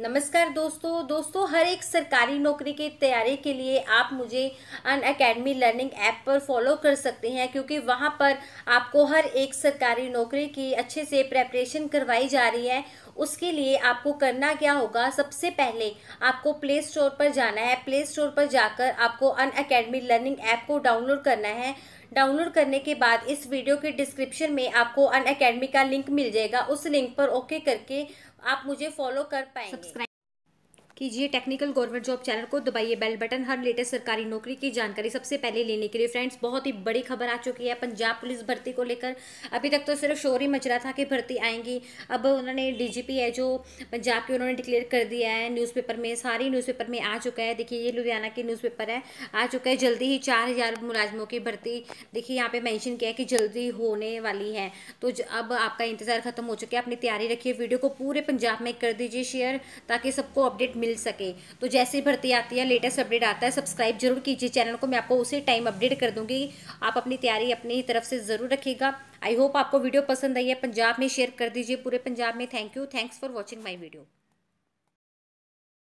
नमस्कार दोस्तों दोस्तों हर एक सरकारी नौकरी की तैयारी के लिए आप मुझे अन अकेडमी लर्निंग ऐप पर फॉलो कर सकते हैं क्योंकि वहाँ पर आपको हर एक सरकारी नौकरी की अच्छे से प्रेपरेशन करवाई जा रही है उसके लिए आपको करना क्या होगा सबसे पहले आपको प्ले स्टोर पर जाना है प्ले स्टोर पर जाकर आपको अन अकेडमी लर्निंग ऐप को डाउनलोड करना है डाउनलोड करने के बाद इस वीडियो के डिस्क्रिप्शन में आपको अन अकेडमी का लिंक मिल जाएगा उस लिंक पर ओके करके आप मुझे फॉलो कर पाएंगे कीजिए टेक्निकल गवर्नमेंट जॉब चैनल को दबाइए बेल बटन हर लेटेस्ट सरकारी नौकरी की जानकारी सबसे पहले लेने के लिए फ्रेंड्स बहुत ही बड़ी खबर आ चुकी है पंजाब पुलिस भर्ती को लेकर अभी तक तो सिर्फ शोर ही मच रहा था कि भर्ती आएंगी अब उन्होंने डीजीपी है जो पंजाब के उन्होंने डिक्लेयर कर दिया है न्यूज़पेपर में सारी न्यूज़पेपर में आ चुका है देखिए ये लुधियाना के न्यूज़पेपर है आ चुका है जल्दी ही चार हज़ार मुलाजमों की भर्ती देखिए यहाँ पे मैंशन किया है कि जल्दी होने वाली है तो अब आपका इंतज़ार खत्म हो चुका है अपनी तैयारी रखिए वीडियो को पूरे पंजाब में कर दीजिए शेयर ताकि सबको अपडेट मिल मिल सके तो जैसे भर्ती आती है लेटेस्ट अपडेट आता है सब्सक्राइब जरूर कीजिए चैनल को मैं आपको उसी टाइम अपडेट कर दूंगी आप अपनी तैयारी अपनी तरफ से ज़रूर रखिएगा आई होप आपको वीडियो पसंद आई है पंजाब में शेयर कर दीजिए पूरे पंजाब में thank you thanks for watching my video